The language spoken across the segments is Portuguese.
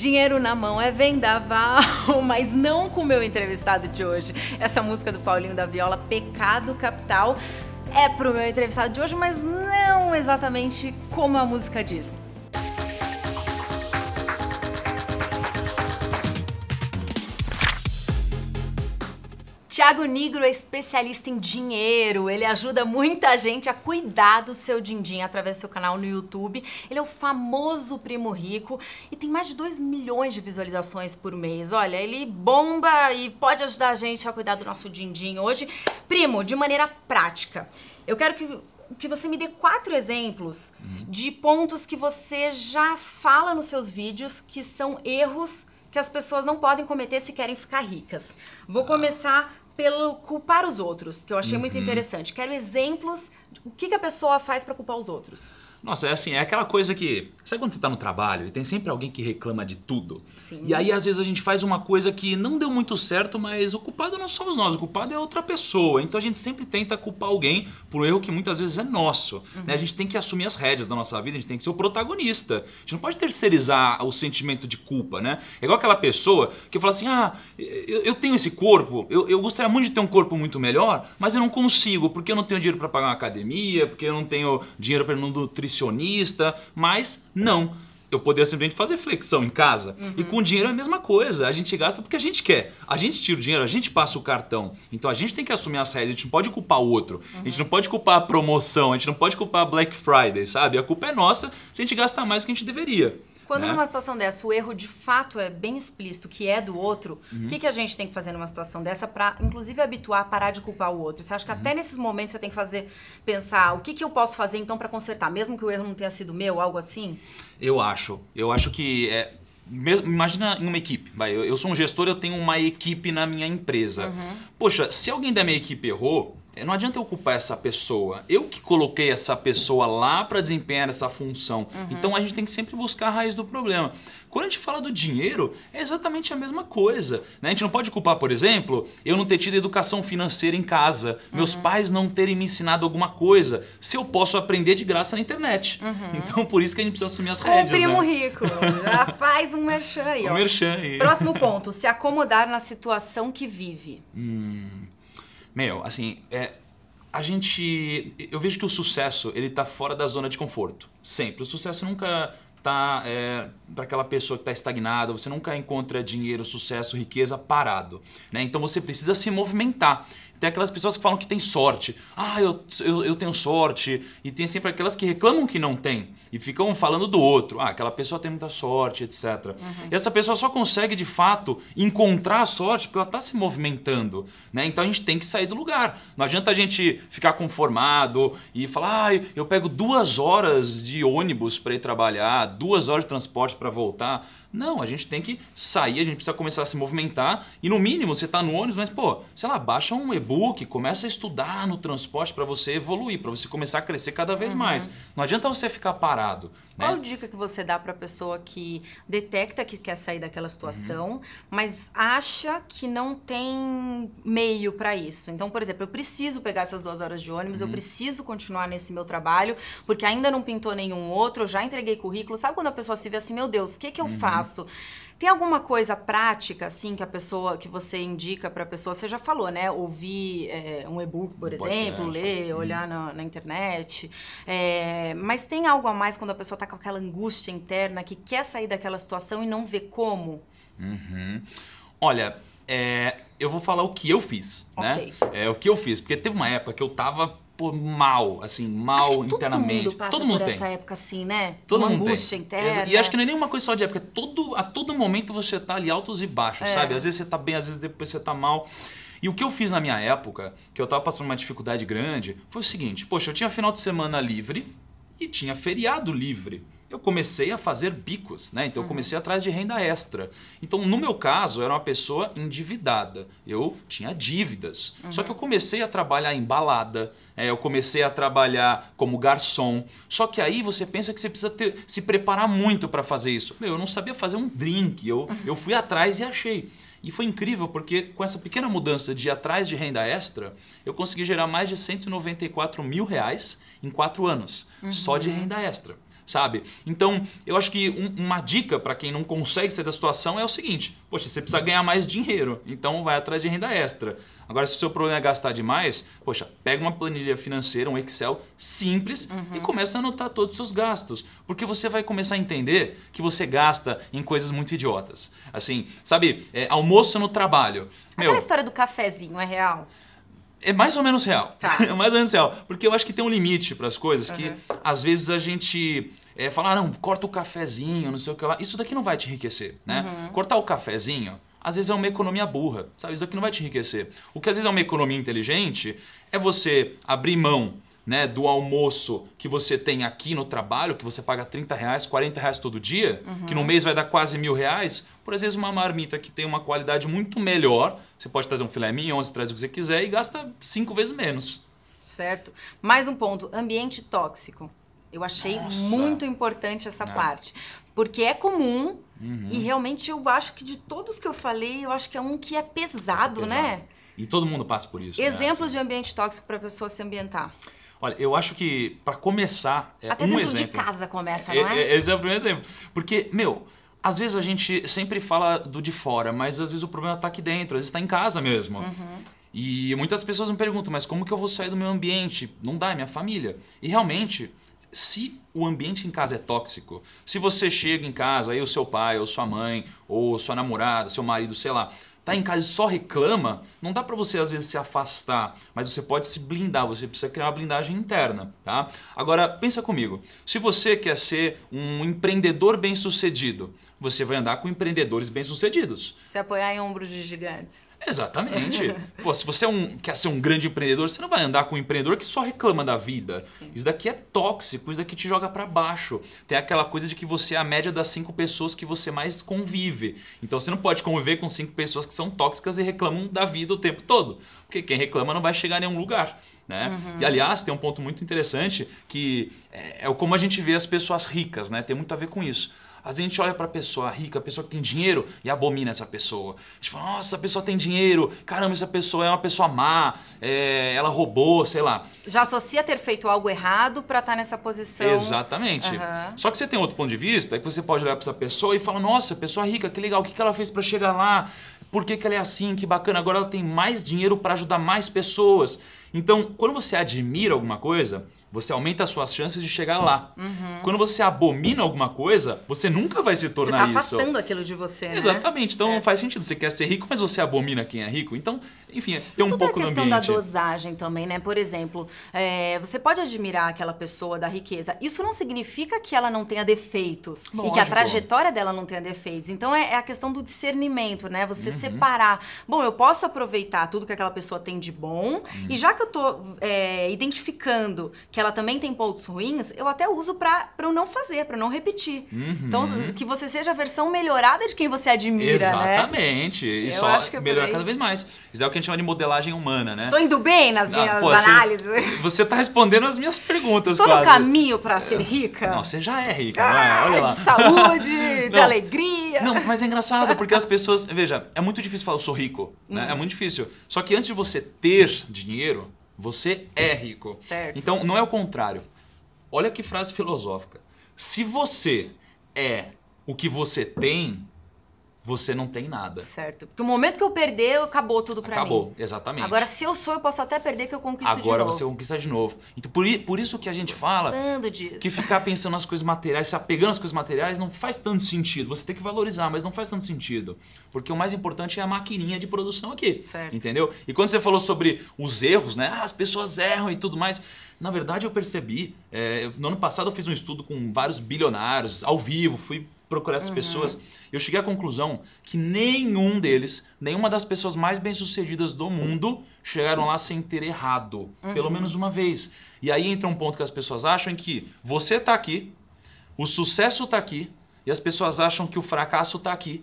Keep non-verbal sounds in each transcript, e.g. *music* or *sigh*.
Dinheiro na mão é vendaval, *laughs* mas não com o meu entrevistado de hoje. Essa música do Paulinho da Viola, Pecado Capital, é pro meu entrevistado de hoje, mas não exatamente como a música diz. Tiago Nigro é especialista em dinheiro, ele ajuda muita gente a cuidar do seu din-din através do seu canal no YouTube. Ele é o famoso primo rico e tem mais de 2 milhões de visualizações por mês. Olha, ele bomba e pode ajudar a gente a cuidar do nosso din-din hoje. Primo, de maneira prática, eu quero que que você me dê quatro exemplos uhum. de pontos que você já fala nos seus vídeos que são erros que as pessoas não podem cometer se querem ficar ricas. Vou ah. começar pelo culpar os outros, que eu achei uhum. muito interessante. Quero exemplos. O que, que a pessoa faz para culpar os outros? Nossa, é assim, é aquela coisa que. Sabe quando você tá no trabalho e tem sempre alguém que reclama de tudo? Sim. E aí, às vezes, a gente faz uma coisa que não deu muito certo, mas o culpado não somos nós, o culpado é outra pessoa. Então a gente sempre tenta culpar alguém por um erro que muitas vezes é nosso. Né? Uhum. Né? A gente tem que assumir as rédeas da nossa vida, a gente tem que ser o protagonista. A gente não pode terceirizar o sentimento de culpa, né? É igual aquela pessoa que fala assim: ah, eu, eu tenho esse corpo, eu, eu gostaria muito de ter um corpo muito melhor, mas eu não consigo, porque eu não tenho dinheiro para pagar uma academia, porque eu não tenho dinheiro para ir no nutricionista nutricionista, mas não. Eu poderia simplesmente fazer flexão em casa. Uhum. E com dinheiro é a mesma coisa. A gente gasta porque a gente quer. A gente tira o dinheiro, a gente passa o cartão. Então a gente tem que assumir as rédeas. A gente não pode culpar o outro. Uhum. A gente não pode culpar a promoção. A gente não pode culpar a Black Friday, sabe? A culpa é nossa se a gente gastar mais do que a gente deveria. Quando né? numa situação dessa o erro de fato é bem explícito, que é do outro, o uhum. que, que a gente tem que fazer numa situação dessa para, inclusive, habituar a parar de culpar o outro? Você acha que uhum. até nesses momentos você tem que fazer, pensar o que, que eu posso fazer então para consertar, mesmo que o erro não tenha sido meu, algo assim? Eu acho. Eu acho que é, mesmo, imagina em uma equipe. eu, eu, sou um gestor, eu tenho uma equipe na minha empresa. Uhum. Poxa, se alguém da minha equipe errou, é, não adianta eu culpar essa pessoa. Eu que coloquei essa pessoa lá para desempenhar essa função. Uhum. Então a gente tem que sempre buscar a raiz do problema. Quando a gente fala do dinheiro, é exatamente a mesma coisa. Né? A gente não pode culpar, por exemplo, eu não ter tido educação financeira em casa, uhum. meus pais não terem me ensinado alguma coisa, se eu posso aprender de graça na internet. Uhum. Então por isso que a gente precisa assumir as rédeas. O primo né? rico, já *laughs* faz um merchan aí. Um merchan aí. Próximo ponto, se acomodar na situação que vive. Hum. Meu, assim, é, a gente. Eu vejo que o sucesso, ele tá fora da zona de conforto. Sempre. O sucesso nunca tá é, para aquela pessoa que está estagnada, você nunca encontra dinheiro, sucesso, riqueza parado. Né? Então você precisa se movimentar. Tem aquelas pessoas que falam que tem sorte. Ah, eu, eu, eu, tenho sorte. E tem sempre aquelas que reclamam que não tem e ficam falando do outro. Ah, aquela pessoa tem muita sorte, etc. Uhum. E essa pessoa só consegue, de fato, encontrar a sorte porque ela está se movimentando. Né? Então a gente tem que sair do lugar. Não adianta a gente ficar conformado e falar, ah, eu pego duas horas de ônibus para ir trabalhar, duas horas de transporte para voltar. Não, a gente tem que sair, a gente precisa começar a se movimentar e no mínimo você está no ônibus, mas pô, sei lá, baixa um e-book, começa a estudar no transporte para você evoluir, para você começar a crescer cada vez uhum. mais. Não adianta você ficar parado. Né? Qual dica que você dá para a pessoa que detecta que quer sair daquela situação, uhum. mas acha que não tem meio para isso? Então, por exemplo, eu preciso pegar essas duas horas de ônibus, uhum. eu preciso continuar nesse meu trabalho, porque ainda não pintou nenhum outro, eu já entreguei currículo. Sabe quando a pessoa se vê assim, meu Deus, o que, que eu uhum. faço? faço. Tem alguma coisa prática, assim, que a pessoa, que você indica para a pessoa? Você já falou, né? Ouvir é, um e-book, por um exemplo, podcast, ler, hum. olhar na, na internet. É, mas tem algo a mais quando a pessoa está com aquela angústia interna que quer sair daquela situação e não vê como? Uhum. Olha, é, eu vou falar o que eu fiz, né? okay. né? É, o que eu fiz, porque teve uma época que eu tava pô, tipo, mal, assim, mal internamente. Todo mundo passa todo mundo por tem. essa época assim, né? Todo Uma mundo angústia tem. interna. E acho que não é nenhuma coisa só de época. É todo, a todo momento você tá ali altos e baixos, é. sabe? Às vezes você tá bem, às vezes depois você tá mal. E o que eu fiz na minha época, que eu tava passando uma dificuldade grande, foi o seguinte: poxa, eu tinha final de semana livre e tinha feriado livre eu comecei a fazer bicos, né? Então eu uhum. comecei atrás de renda extra. Então, no meu caso, eu era uma pessoa endividada. Eu tinha dívidas. Uhum. Só que eu comecei a trabalhar em balada, é, eu comecei a trabalhar como garçom. Só que aí você pensa que você precisa ter, se preparar muito para fazer isso. Meu, eu não sabia fazer um drink. Eu, uhum. eu fui atrás e achei. E foi incrível porque com essa pequena mudança de atrás de renda extra, eu consegui gerar mais de 194 mil reais em quatro anos, uhum. só de uhum. renda extra sabe? Então, eu acho que um, uma dica para quem não consegue sair da situação é o seguinte: poxa, você precisa ganhar mais dinheiro, então vai atrás de renda extra. Agora, se o seu problema é gastar demais, poxa, pega uma planilha financeira, um Excel simples uhum. e começa a anotar todos os seus gastos. Porque você vai começar a entender que você gasta em coisas muito idiotas. Assim, sabe, é, almoço no trabalho. Meu, Aquela história do cafezinho é real? é mais ou menos real. Tá. *laughs* É mais ou menos real. Porque eu acho que tem um limite para as coisas uhum. que às vezes a gente é, fala, ah, não, corta o cafezinho, não sei o que lá. Isso daqui não vai te enriquecer, né? Uhum. Cortar o cafezinho, às vezes é uma economia burra, sabe? Isso daqui não vai te enriquecer. O que às vezes é uma economia inteligente é você abrir mão né, do almoço que você tem aqui no trabalho, que você paga 30 reais, 40 reais todo dia, uhum. que no uhum. mês vai dar quase mil reais, por exemplo, uma marmita que tem uma qualidade muito melhor, você pode trazer um filé mignon, você traz o que você quiser e gasta cinco vezes menos. Certo. Mais um ponto, ambiente tóxico. Eu achei Nossa. muito importante essa é. parte, porque é comum uhum. e realmente eu acho que de todos que eu falei, eu acho que é um que é, é pesado, é pesado. né? E todo mundo passa por isso. Né? Exemplos né? de ambiente tóxico para a pessoa se ambientar. Olha, eu acho que para começar, é Até um dentro exemplo. de casa começa, é, não é? Esse é o primeiro exemplo. Porque, meu, às vezes a gente sempre fala do de fora, mas às vezes o problema tá aqui dentro, às vezes tá em casa mesmo. Uhum. E muitas pessoas me perguntam, mas como que eu vou sair do meu ambiente? Não dá, é minha família. E realmente, se o ambiente em casa é tóxico, se você chega em casa, aí o seu pai, ou sua mãe, ou sua namorada, seu marido, sei lá, tá em casa e só reclama, não dá para você às vezes se afastar, mas você pode se blindar, você precisa criar uma blindagem interna, tá? Agora pensa comigo, se você quer ser um empreendedor bem-sucedido, você vai andar com empreendedores bem-sucedidos. Se apoiar em ombros de gigantes. Exatamente. *laughs* Pô, se você é um, quer ser um grande empreendedor, você não vai andar com um empreendedor que só reclama da vida. Sim. Isso daqui é tóxico, isso daqui te joga para baixo. Tem aquela coisa de que você é a média das cinco pessoas que você mais convive. Então você não pode conviver com cinco pessoas que são tóxicas e reclamam da vida o tempo todo. Porque quem reclama não vai chegar a nenhum lugar. Né? Uhum. E aliás, tem um ponto muito interessante que é, é como a gente vê as pessoas ricas, né? Tem muito a ver com isso. Às vezes a gente olha pra pessoa rica, a pessoa que tem dinheiro e abomina essa pessoa. A gente fala, nossa, a pessoa tem dinheiro, caramba, essa pessoa é uma pessoa má, é, ela roubou, sei lá. Já associa ter feito algo errado para estar tá nessa posição. Exatamente. Uhum. Só que você tem outro ponto de vista, é que você pode olhar pra essa pessoa e falar, nossa, pessoa rica, que legal, o que, ela fez para chegar lá? Por que, que ela é assim? Que bacana, agora ela tem mais dinheiro para ajudar mais pessoas. Então, quando você admira alguma coisa, você aumenta as suas chances de chegar lá. Uhum. Quando você abomina alguma coisa, você nunca vai se tornar você tá isso. afastando aquilo de você, né? Exatamente. Então certo. não faz sentido. Você quer ser rico, mas você abomina quem é rico. Então, enfim, tem é um é pouco no ambiente. a questão da dosagem também, né? Por exemplo, é, você pode admirar aquela pessoa da riqueza. Isso não significa que ela não tenha defeitos. Lógico. E que a trajetória dela não tenha defeitos. Então é, é a questão do discernimento, né? Você uhum. separar. Bom, eu posso aproveitar tudo que aquela pessoa tem de bom. Uhum. E já que eu tô é, identificando que ela também tem pontos ruins, eu até uso pra, eu não fazer, pra não repetir. Uhum. Então, que você seja a versão melhorada de quem você admira, né? Exatamente. Né? E eu só melhorar cada vez mais. Isso é o que a gente chama de modelagem humana, né? Tô indo bem nas ah, minhas ah, pô, análises. Você, você tá respondendo as minhas perguntas, Estou quase. no caminho pra ser é. rica? Não, você já é rica, é? ah, é? Olha lá. De saúde, *laughs* de alegria. Não, mas é engraçado, porque as pessoas... Veja, é muito difícil falar, eu sou rico, né? Uhum. É muito difícil. Só que antes de você ter dinheiro, você é rico. Certo. Então não é o contrário. Olha que frase filosófica. Se você é o que você tem, você não tem nada. Certo. Porque o momento que eu perder, acabou tudo pra acabou, mim. Acabou, exatamente. Agora, se eu sou, eu posso até perder que eu conquisto Agora de novo. Agora você conquista de novo. Então, por, por isso que a gente fala disso. que ficar pensando nas coisas materiais, se apegando às coisas materiais, não faz tanto sentido. Você tem que valorizar, mas não faz tanto sentido. Porque o mais importante é a maquininha de produção aqui. Certo. Entendeu? E quando você falou sobre os erros, né? Ah, as pessoas erram e tudo mais. Na verdade, eu percebi. É, no ano passado, eu fiz um estudo com vários bilionários, ao vivo, fui procurar essas uhum. pessoas, eu cheguei à conclusão que nenhum deles, nenhuma das pessoas mais bem-sucedidas do mundo chegaram lá sem ter errado, uhum. pelo menos uma vez. E aí entra um ponto que as pessoas acham que você está aqui, o sucesso está aqui, e as pessoas acham que o fracasso está aqui.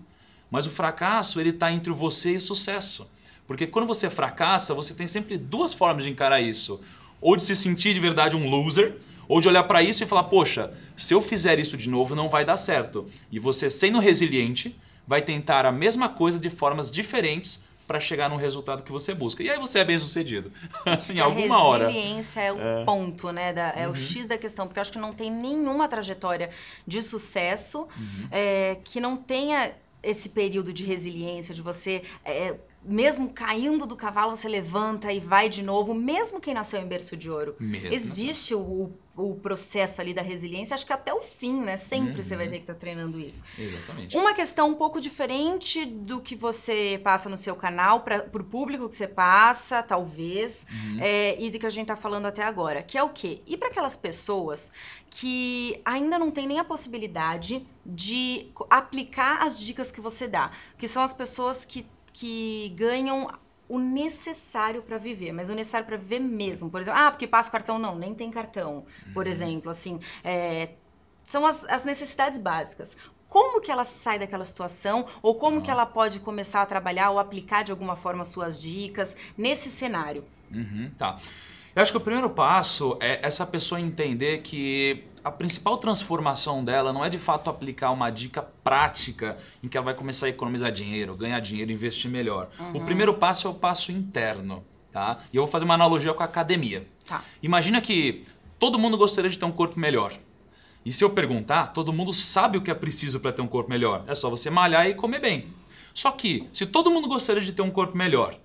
Mas o fracasso, ele tá entre você e o sucesso. Porque quando você fracassa, você tem sempre duas formas de encarar isso. Ou de se sentir de verdade um loser, ou de olhar para isso e falar, poxa, se eu fizer isso de novo não vai dar certo. E você, sendo resiliente, vai tentar a mesma coisa de formas diferentes para chegar no resultado que você busca. E aí você é bem sucedido. *laughs* em alguma hora. A resiliência é o é. ponto, né? Da, é uhum. o X da questão. Porque eu acho que não tem nenhuma trajetória de sucesso uhum. é, que não tenha esse período de resiliência, de você é, mesmo caindo do cavalo, você levanta e vai de novo, mesmo quem nasceu em berço de ouro. Mesmo. Existe o, o processo ali da resiliência, acho que até o fim, né? Sempre uhum. você vai uhum. ter que estar tá treinando isso. Exatamente. Uma questão um pouco diferente do que você passa no seu canal, para o público que você passa, talvez, uhum. é, e do que a gente está falando até agora, que é o quê? E para aquelas pessoas que ainda não tem nem a possibilidade de aplicar as dicas que você dá, que são as pessoas que que ganham o necessário para viver, mas o necessário para viver mesmo. Por exemplo, ah, porque passa cartão? Não, nem tem cartão. Uhum. Por exemplo, assim, é, são as, as necessidades básicas como que ela sai daquela situação ou como ah. que ela pode começar a trabalhar ou aplicar de alguma forma suas dicas nesse cenário. Uhum, tá. Eu acho que o primeiro passo é essa pessoa entender que a principal transformação dela não é de fato aplicar uma dica prática em que ela vai começar a economizar dinheiro, ganhar dinheiro, investir melhor. Uhum. O primeiro passo é o passo interno, tá? E eu vou fazer uma analogia com a academia. Tá. Imagina que todo mundo gostaria de ter um corpo melhor. E se eu perguntar, todo mundo sabe o que é preciso para ter um corpo melhor. É só você malhar e comer bem. Só que, se todo mundo gostaria de ter um corpo melhor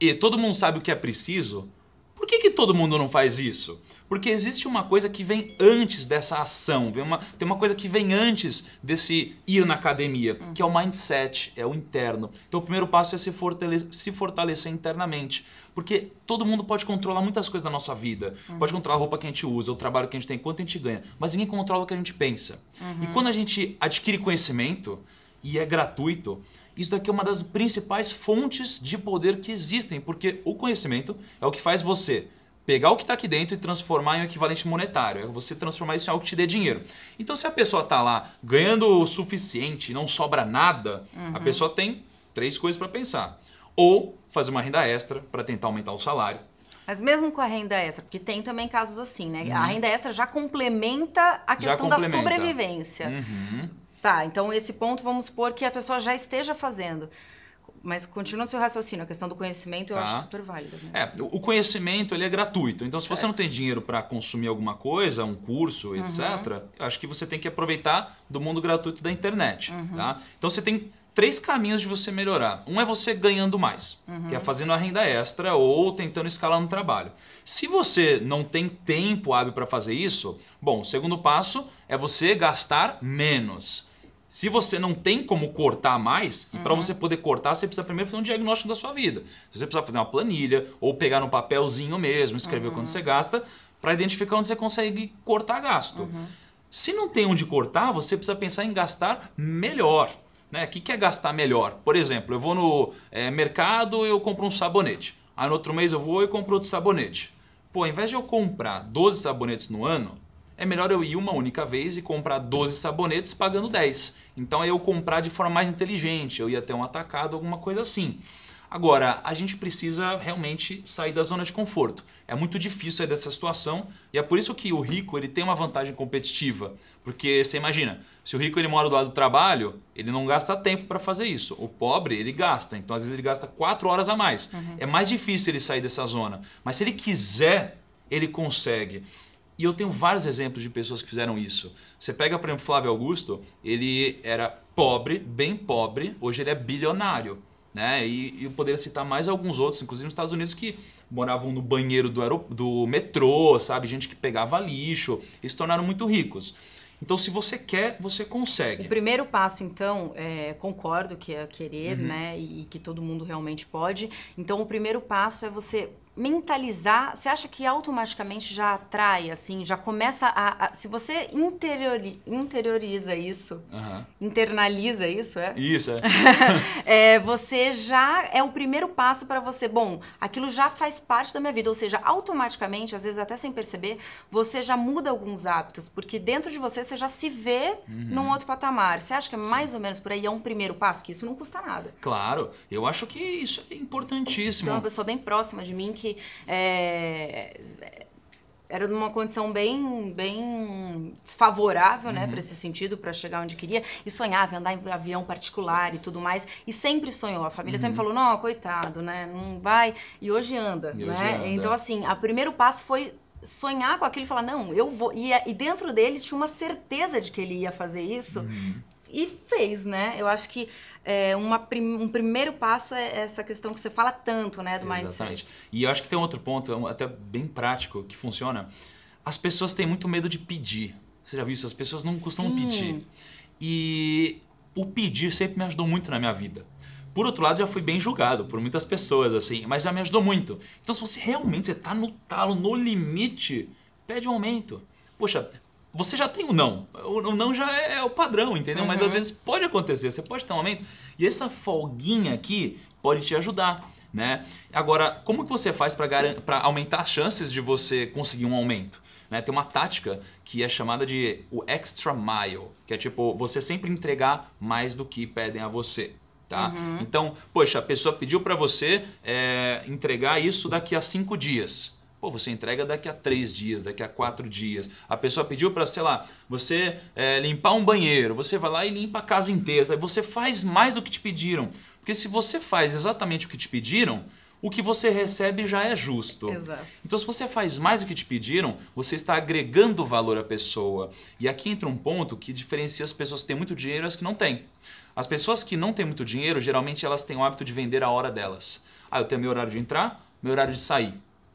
e todo mundo sabe o que é preciso, por que, que todo mundo não faz isso? Porque existe uma coisa que vem antes dessa ação, vem uma, tem uma coisa que vem antes desse ir na academia, que é o mindset, é o interno. Então o primeiro passo é se fortalecer, se fortalecer internamente. Porque todo mundo pode controlar muitas coisas da nossa vida. Uhum. Pode controlar a roupa que a gente usa, o trabalho que a gente tem, quanto a gente ganha. Mas ninguém controla o que a gente pensa. Uhum. E quando a gente adquire conhecimento, e é gratuito, isso daqui é uma das principais fontes de poder que existem, porque o conhecimento é o que faz você pegar o que está aqui dentro e transformar em um equivalente monetário. É você transformar isso em algo que te dê dinheiro. Então, se a pessoa está lá ganhando o suficiente não sobra nada, uhum. a pessoa tem três coisas para pensar. Ou fazer uma renda extra para tentar aumentar o salário. Mas mesmo com a renda extra, porque tem também casos assim, né? Uhum. A renda extra já complementa a questão complementa. da sobrevivência. Uhum. Tá, então esse ponto vamos supor que a pessoa já esteja fazendo. Mas continua seu raciocínio, a questão do conhecimento tá. eu acho super válida. Né? É, o conhecimento ele é gratuito. Então, se você é. não tem dinheiro para consumir alguma coisa, um curso, etc., uhum. eu acho que você tem que aproveitar do mundo gratuito da internet. Uhum. Tá? Então, você tem três caminhos de você melhorar. Um é você ganhando mais, uhum. que é fazendo a renda extra ou tentando escalar no trabalho. Se você não tem tempo hábil para fazer isso, bom, o segundo passo é você gastar menos. Se você não tem como cortar mais, uhum. e para você poder cortar, você precisa primeiro fazer um diagnóstico da sua vida. Você precisa fazer uma planilha, ou pegar no papelzinho mesmo, escrever uhum. quando você gasta, para identificar onde você consegue cortar gasto. Uhum. Se não tem onde cortar, você precisa pensar em gastar melhor. Né? O que é gastar melhor? Por exemplo, eu vou no é, mercado e eu compro um sabonete. Aí no outro mês eu vou e compro outro sabonete. Pô, ao invés de eu comprar 12 sabonetes no ano, é melhor eu ir uma única vez e comprar 12 sabonetes pagando 10. Então é eu comprar de forma mais inteligente, eu ia até um atacado, alguma coisa assim. Agora, a gente precisa realmente sair da zona de conforto. É muito difícil sair dessa situação e é por isso que o rico ele tem uma vantagem competitiva. Porque você imagina, se o rico ele mora do lado do trabalho, ele não gasta tempo para fazer isso. O pobre, ele gasta. Então, às vezes, ele gasta quatro horas a mais. Uhum. É mais difícil ele sair dessa zona. Mas se ele quiser, ele consegue. E eu tenho vários exemplos de pessoas que fizeram isso. Você pega, por exemplo, Flávio Augusto, ele era pobre, bem pobre, hoje ele é bilionário. Né? E eu poderia citar mais alguns outros, inclusive nos Estados Unidos, que moravam no banheiro do, aerop- do metrô, sabe? Gente que pegava lixo, e se tornaram muito ricos. Então, se você quer, você consegue. O primeiro passo, então, é, concordo que é querer, uhum. né? E que todo mundo realmente pode. Então, o primeiro passo é você mentalizar, você acha que automaticamente já atrai, assim, já começa a. a se você interiori, interioriza isso, uhum. internaliza isso, é? Isso, é. *laughs* é. Você já é o primeiro passo para você, bom, aquilo já faz parte da minha vida, ou seja, automaticamente, às vezes até sem perceber, você já muda alguns hábitos, porque dentro de você você já se vê uhum. num outro patamar. Você acha que é mais Sim. ou menos por aí é um primeiro passo? Que isso não custa nada. Claro, eu acho que isso é importantíssimo então é uma pessoa bem próxima de mim que. É, era numa condição bem bem desfavorável, né, uhum. né, para esse sentido, para chegar onde queria. E sonhava andar em avião particular e tudo mais. E sempre sonhou. A família uhum. sempre falou: "Não, coitado, né? Não vai". E hoje anda, e né? Hoje anda. Então assim, o primeiro passo foi sonhar com aquilo e falar: "Não, eu vou". E, e dentro dele tinha uma certeza de que ele ia fazer isso. Uhum. E fez, né? Eu acho que é, prim, um primeiro passo é essa questão que você fala tanto, né, do Exatamente. mindset. Exatamente. E eu acho que tem outro ponto, é até bem prático, que funciona. As pessoas têm muito medo de pedir. Você já viu isso? As pessoas não costumam Sim. pedir. E o pedir sempre me ajudou muito na minha vida. Por outro lado, já fui bem julgado por muitas pessoas, assim, mas já me ajudou muito. Então, se você realmente está no talo, no limite, pede um aumento. Poxa, você já tem o não. O, não já é, é o padrão, entendeu? Uhum. Mas às uhum. vezes pode acontecer, você pode ter um aumento e essa folguinha aqui pode te ajudar. Né? Agora, como que você faz para aumentar as chances de você conseguir um aumento? Né? Tem uma tática que é chamada de o extra mile, que é tipo você sempre entregar mais do que pedem a você. Tá? Uhum. Então, poxa, a pessoa pediu para você é, entregar isso daqui a cinco dias. Pô, você entrega daqui a três dias, daqui a quatro dias. A pessoa pediu para, sei lá, você é, limpar um banheiro, você vai lá e limpa a casa inteira. Você faz mais do que te pediram. Porque se você faz exatamente o que te pediram, o que você recebe já é justo. Exato. Então, se você faz mais do que te pediram, você está agregando valor à pessoa. E aqui entra um ponto que diferencia as pessoas que têm muito dinheiro e as que não têm. As pessoas que não têm muito dinheiro, geralmente elas têm o hábito de vender a hora delas. Ah, eu tenho meu horário de entrar, meu horário de sair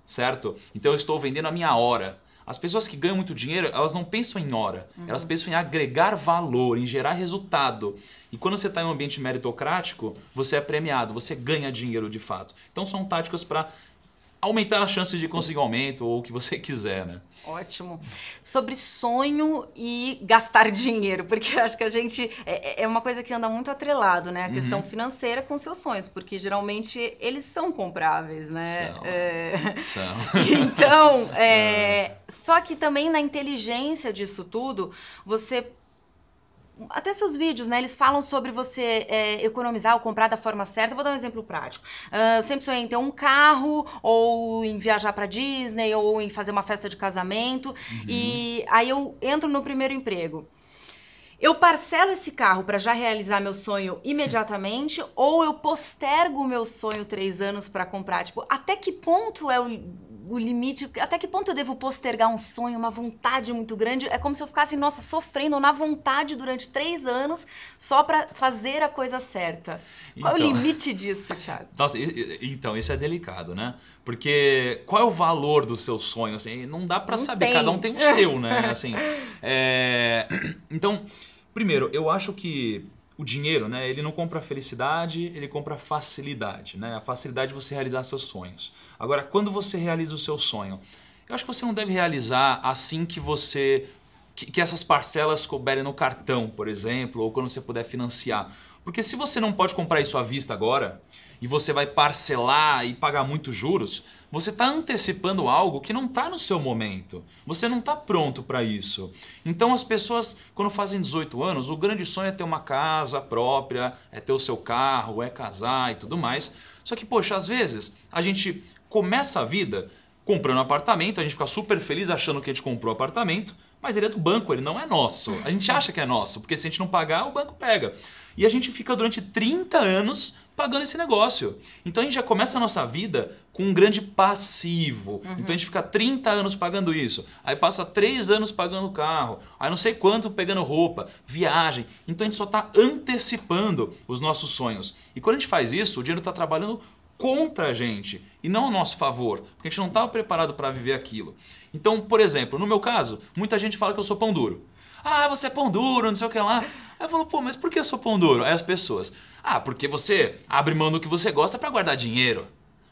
certo? Então eu estou vendendo a minha hora. As pessoas que ganham muito dinheiro, elas não pensam em hora, uhum. elas pensam em agregar valor, em gerar resultado. E quando você está em um ambiente meritocrático, você é premiado, você ganha dinheiro de fato. Então são táticas para aumentar as chances de conseguir um aumento ou o que você *laughs* quiser, né? Ótimo. Sobre sonho e gastar *laughs* dinheiro, porque eu acho que a gente é, é, é uma coisa que anda muito atrelado, né? A uhum. questão financeira com seus sonhos, porque geralmente eles são compráveis, né? São. É... são. *laughs* então, é, é... só que também na inteligência disso tudo, você até seus vídeos, né? Eles falam sobre você é, economizar ou comprar da forma certa. vou dar um exemplo prático. Uh, eu sempre sonhei em ter um carro, ou em viajar para Disney, ou em fazer uma festa de casamento. Uhum. E aí eu entro no primeiro emprego. Eu parcelo esse carro para já realizar meu sonho imediatamente *laughs* ou eu postergo o meu sonho três anos para comprar? Tipo, até que ponto é o o limite, até que ponto eu devo postergar um sonho, uma vontade muito grande? É como se eu ficasse, nossa, sofrendo na vontade durante três anos só para fazer a coisa certa. Qual é o então. limite disso, Thiago? Nossa, então, isso é delicado, né? Porque qual é o valor do seu sonho? Assim, não dá para saber, tem. cada um tem o seu, né? *laughs* Assim, é... Então, primeiro, eu acho que o dinheiro, né? Ele não compra felicidade, ele compra facilidade, né? A facilidade de você realizar seus sonhos. Agora, quando você realiza o seu sonho, eu acho que você não deve realizar assim que você que, essas parcelas couberem no cartão, por exemplo, ou quando você puder financiar. Porque se você não pode comprar isso à vista agora e você vai parcelar e pagar muitos juros, você está antecipando algo que não está no seu momento. Você não está pronto para isso. Então as pessoas, quando fazem 18 anos, o grande sonho é ter uma casa própria, é ter o seu carro, é casar e tudo mais. Só que, poxa, às vezes a gente começa a vida comprando apartamento, a gente fica super feliz achando que a gente comprou apartamento, mas ele é do banco, ele não é nosso. A gente acha que é nosso, porque se a gente não pagar, o banco pega. E a gente fica durante 30 anos pagando esse negócio. Então a gente já começa a nossa vida com um grande passivo. Uhum. Então a gente fica 30 anos pagando isso. Aí passa 3 anos pagando carro. Aí não sei quanto pegando roupa, viagem. Então a gente só está antecipando os nossos sonhos. E quando a gente faz isso, o dinheiro está trabalhando contra a gente e não ao nosso favor, porque a gente não estava preparado para viver aquilo. Então, por exemplo, no meu caso, muita gente fala que eu sou pão duro. Ah, você é pão duro, não sei o que lá. Aí eu falo, pô, mas por que eu sou pão duro? Aí as pessoas, ah, porque você abre mão do que você gosta para guardar dinheiro.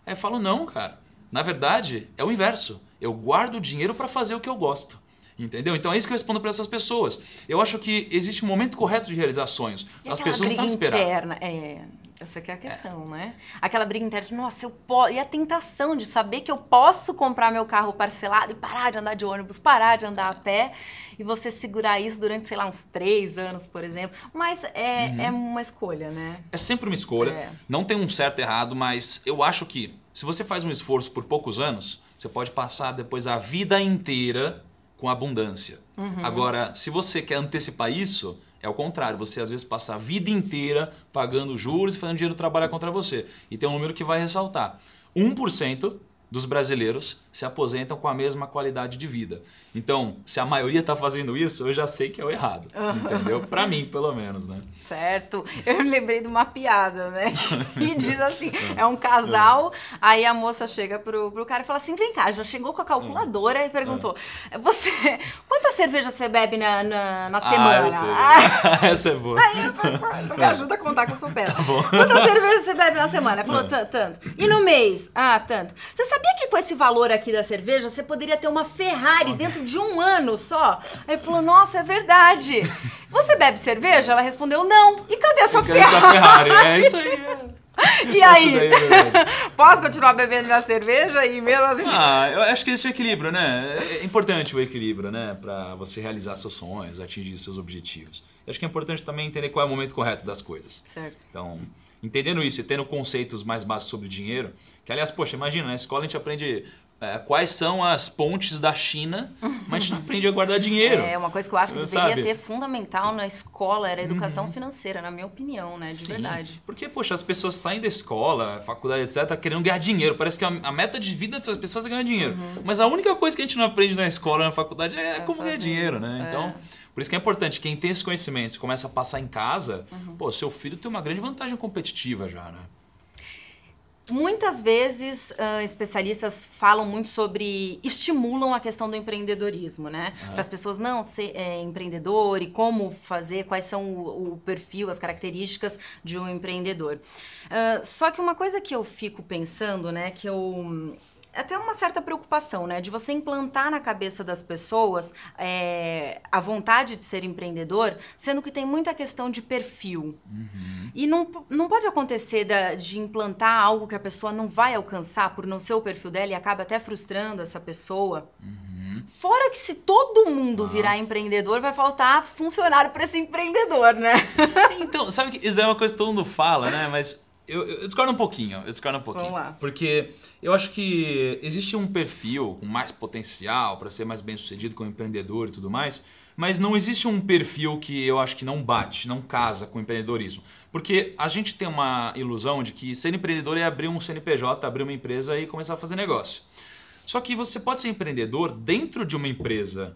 Aí eu falo, não, cara. Na verdade, é o inverso. Eu guardo dinheiro para fazer o que eu gosto. Entendeu? Então é isso que eu respondo para essas pessoas. Eu acho que existe um momento correto de realizar sonhos. E As pessoas não sabem briga Interna, é, essa que é a questão, é. né? Aquela briga interna, de, nossa, eu posso. E a tentação de saber que eu posso comprar meu carro parcelado e parar de andar de ônibus, parar de andar a pé, e você segurar isso durante, sei lá, uns três anos, por exemplo. Mas é, uhum. é uma escolha, né? É sempre uma escolha. É. Não tem um certo e errado, mas eu acho que se você faz um esforço por poucos anos, você pode passar depois a vida inteira com abundância. Uhum. Agora, se você quer antecipar isso, é o contrário. Você às vezes passa a vida inteira pagando juros e fazendo dinheiro trabalhar contra você. E tem um número que vai ressaltar: 1% dos brasileiros se aposentam com a mesma qualidade de vida. Então, se a maioria está fazendo isso, eu já sei que é o errado, entendeu? Para mim, pelo menos, né? Certo. Eu me lembrei de uma piada, né? *laughs* E diz assim, é, é um casal, é. aí a moça chega pro, pro cara e fala assim, vem cá, já chegou com a calculadora é. e perguntou, você, quantas cervejas você bebe na, na, na ah, semana? Ah, ah, *laughs* essa é boa. Aí eu falo, me ajuda a contar que eu sou péssima. Tá quantas cervejas você bebe na semana? Falou, tanto. E no mês? Ah, tanto. Você sabe sabia que com esse valor aqui da cerveja você poderia ter uma Ferrari dentro de um ano só? Aí falou, nossa, é verdade. *laughs* Você bebe cerveja? Ela respondeu, não. E cadê a sua Ferrari? Ferrari? É isso aí. É. E aí? É *laughs* Posso continuar bebendo minha cerveja e mesmo assim? Ah, eu acho que existe equilíbrio, né? É importante o equilíbrio, né? Para você realizar seus sonhos, atingir seus objetivos. Eu acho que é importante também entender qual é o momento correto das coisas. Certo. Então, entendendo isso e tendo conceitos mais básicos sobre dinheiro, que aliás, poxa, imagina, na escola a gente aprende é, quais são as pontes da China, mas a gente não aprende a guardar dinheiro. É, uma coisa que eu acho que deveria sabe? ter fundamental na escola era a educação uhum. financeira, na minha opinião, né? De Sim, verdade. Porque, poxa, as pessoas saem da escola, faculdade, etc., querendo ganhar dinheiro. Parece que a, a meta de vida dessas pessoas é ganhar dinheiro. Uhum. Mas a única coisa que a gente não aprende na escola, na faculdade, é, é como ganhar dinheiro, isso. né? É. Então. Por isso que é importante, quem tem esses conhecimentos começa a passar em casa, uhum. pô, seu filho tem uma grande vantagem competitiva já, né? Muitas vezes uh, especialistas falam muito sobre estimulam a questão do empreendedorismo, né? Para as pessoas não ser é, empreendedor e como fazer, quais são o, o perfil, as características de um empreendedor. Uh, só que uma coisa que eu fico pensando, né, que eu até uma certa preocupação, né? De você implantar na cabeça das pessoas é, a vontade de ser empreendedor, sendo que tem muita questão de perfil. Uhum. E não, não pode acontecer da, de implantar algo que a pessoa não vai alcançar por não ser o perfil dela e acaba até frustrando essa pessoa. Uhum. Fora que se todo mundo ah. virar empreendedor, vai faltar funcionário para esse empreendedor, né? então, sabe que isso é uma coisa que todo mundo fala, né? Mas eu, eu, discordo um pouquinho, eu discordo um pouquinho. Vamos lá. Porque eu acho que existe um perfil com mais potencial para ser mais bem sucedido como empreendedor e tudo mais, mas não existe um perfil que eu acho que não bate, não casa com o empreendedorismo. Porque a gente tem uma ilusão de que ser empreendedor é abrir um CNPJ, abrir uma empresa e começar a fazer negócio. Só que você pode ser empreendedor dentro de uma empresa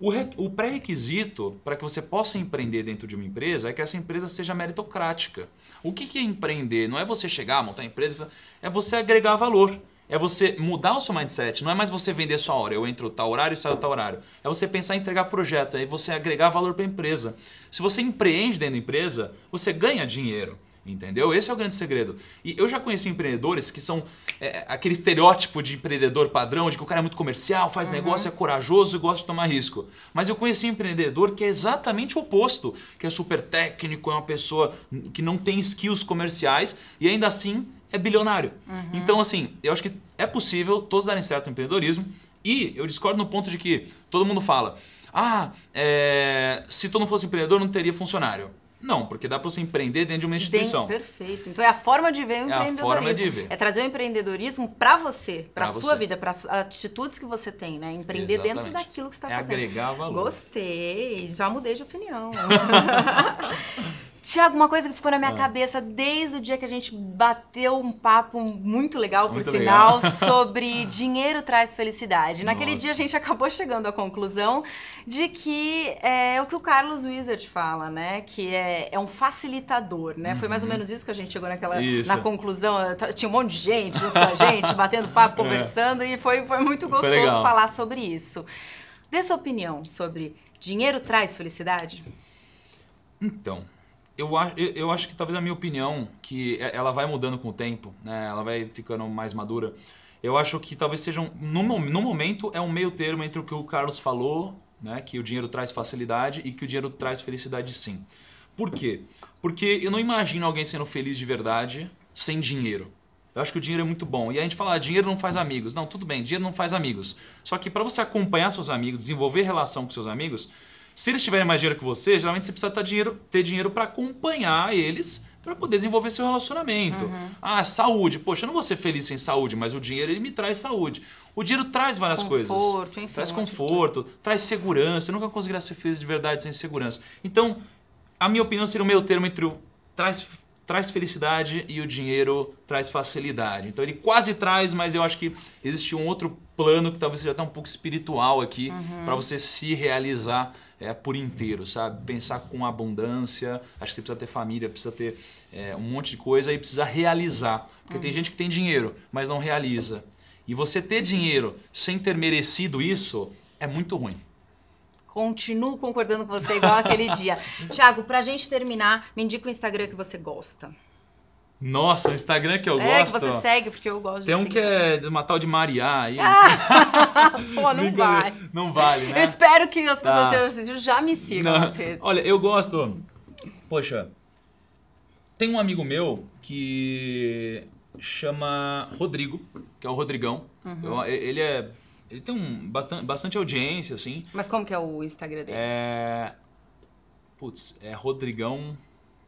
o, re... o pré-requisito para que você possa empreender dentro de uma empresa é que essa empresa seja meritocrática. O que, que é empreender? Não é você chegar, montar a empresa, é você agregar valor. É você mudar o seu mindset, não é mais você vender sua hora, eu entro tal horário e saio tal horário. É você pensar em entregar projeto, aí é você agregar valor para a empresa. Se você empreende dentro da empresa, você ganha dinheiro. Entendeu? Esse é o grande segredo. E eu já conheci empreendedores que são é, é, aquele estereótipo de empreendedor padrão, de que o cara é muito comercial, faz uhum. negócio, é corajoso e gosta de tomar risco. Mas eu conheci um empreendedor que é exatamente o oposto, que é super técnico, é uma pessoa que não tem skills comerciais e ainda assim é bilionário. Uhum. Então, assim, eu acho que é possível todos darem certo no empreendedorismo. E eu discordo no ponto de que todo mundo fala: ah, é, se tu não fosse empreendedor, não teria funcionário. Não, porque dá para você empreender dentro de uma instituição. Bem, perfeito. Então é a forma de ver o empreendedorismo. É a forma de ver. É trazer o empreendedorismo para você, para sua você. vida, para as atitudes que você tem, né? Empreender Exatamente. dentro daquilo que está é fazendo. agregar valor. Gostei, já mudei de opinião. *laughs* Tiago, uma coisa que ficou na minha ah. cabeça desde o dia que a gente bateu um papo muito legal, por muito sinal, legal. *laughs* sobre dinheiro traz felicidade. Nossa. Naquele dia a gente acabou chegando à conclusão de que é o que o Carlos Wizard fala, né? Que é, é um facilitador, né? Uhum. Foi mais ou uhum. menos isso que a gente chegou naquela isso. na conclusão. Tinha um monte de gente junto com a gente, *laughs* batendo papo, é. conversando, é. e foi, foi muito gostoso foi falar sobre isso. Dê sua opinião sobre dinheiro traz felicidade? Então, eu, eu acho que talvez a minha opinião, que é, ela vai mudando com o tempo, né? ela vai ficando mais madura. Eu acho que talvez seja, um, no, no momento, é um meio termo entre o que o Carlos falou, né? que o dinheiro traz facilidade e que o dinheiro traz felicidade sim. Por quê? Porque eu não imagino alguém sendo feliz de verdade sem dinheiro. Eu acho que o dinheiro é muito bom. E a gente fala, ah, dinheiro não faz amigos. Não, tudo bem, dinheiro não faz amigos. Só que para você acompanhar seus amigos, desenvolver relação com seus amigos, se eles tiverem mais dinheiro que você, geralmente você precisa ter tá dinheiro, ter dinheiro para acompanhar eles para poder desenvolver seu relacionamento. Uhum. Ah, saúde. Poxa, eu não vou ser feliz sem saúde, mas o dinheiro ele me traz saúde. O dinheiro traz várias conforto, coisas. Enfim, traz né? conforto, traz segurança. Eu nunca conseguirá ser feliz de verdade sem segurança. Então, a minha opinião seria o meio termo entre o traz, traz felicidade e o dinheiro traz facilidade. Então ele quase traz, mas eu acho que existe um outro plano que talvez seja até um pouco espiritual aqui uhum. para você se realizar é, por inteiro, sabe? Pensar com abundância, acho que você precisa ter família, precisa ter é, um monte de coisa e precisa realizar. Porque uhum. tem gente que tem dinheiro, mas não realiza. E você ter dinheiro sem ter merecido isso é muito ruim. Continuo concordando com você, igual aquele dia. *laughs* Tiago, pra gente terminar, me indica o Instagram que você gosta. Nossa, o Instagram que eu é, gosto. É, que você ó. segue, porque eu gosto Tem um seguir. que é de uma tal de Mariá aí. Ah! Pô, não vale. Não vale, né? Eu espero que as pessoas tá. Ah. assistindo já me sigam não. nas redes. Olha, eu gosto. Poxa, tem um amigo meu que chama Rodrigo, que é o Rodrigão. Uhum. Eu, ele é. Ele tem um, bastante, bastante audiência, assim. Mas como que é o Instagram dele? É. Putz, é Rodrigão.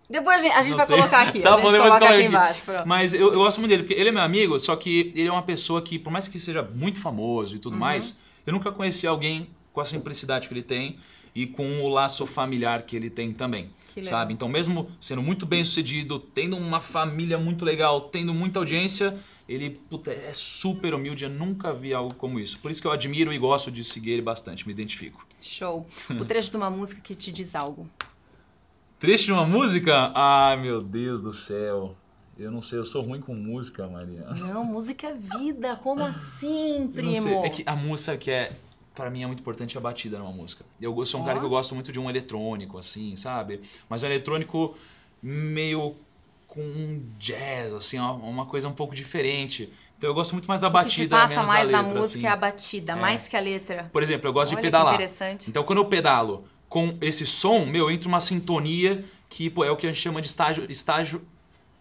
Depois a gente, a gente vai sei. colocar aqui. *laughs* tá, a gente coloca aqui, aqui, embaixo. Mas eu, eu, gosto muito dele, porque ele é meu amigo, só que ele é uma pessoa que, por mais que seja muito famoso e tudo uhum. mais, eu nunca conheci alguém com a simplicidade que ele tem e com o laço familiar que ele tem também. Que sabe? Então, mesmo sendo muito bem sucedido, tendo uma família muito legal, tendo muita audiência, ele puta, é super humilde. Eu nunca vi algo como isso. Por isso que eu admiro e gosto de seguir ele bastante, me identifico. Show. O trecho de uma música que te diz algo. Trecho de uma música? Ah, meu Deus do céu. Eu não sei, eu sou ruim com música, Mariana. Não, música é vida. Como ah, assim, primo? É que a música que é para mim é muito importante é a batida numa música. Eu sou um oh. cara que eu gosto muito de um eletrônico, assim, sabe? Mas um eletrônico meio com um jazz, assim, uma coisa um pouco diferente. Então eu gosto muito mais da batida, o que passa menos mais da letra. mais na música assim. é a assim. batida, é. mais que a letra. Por exemplo, eu gosto Olha de pedalar. interessante. Então quando eu pedalo, com esse som, meu, entra uma sintonia que pô, é o que a gente chama de estágio, estágio,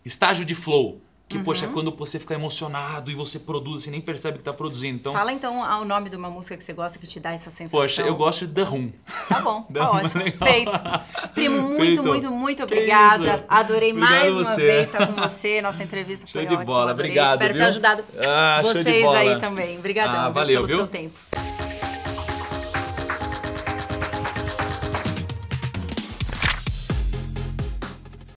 estágio de flow. Que, uhum. poxa, é quando você fica emocionado e você produz e nem percebe que está produzindo. Então, Fala então o nome de uma música que você gosta que te dá essa sensação. Poxa, eu gosto de The Room. Tá bom, *laughs* tá é ótimo. É Feito. Primo, *laughs* muito, Feito. muito, muito obrigada. Adorei Obrigado mais uma vez estar com você. Nossa entrevista show foi de ótima. Bola. obrigada Obrigado, Espero viu? ter ajudado ah, vocês aí também. Obrigadão ah, valeu, pelo viu? seu tempo.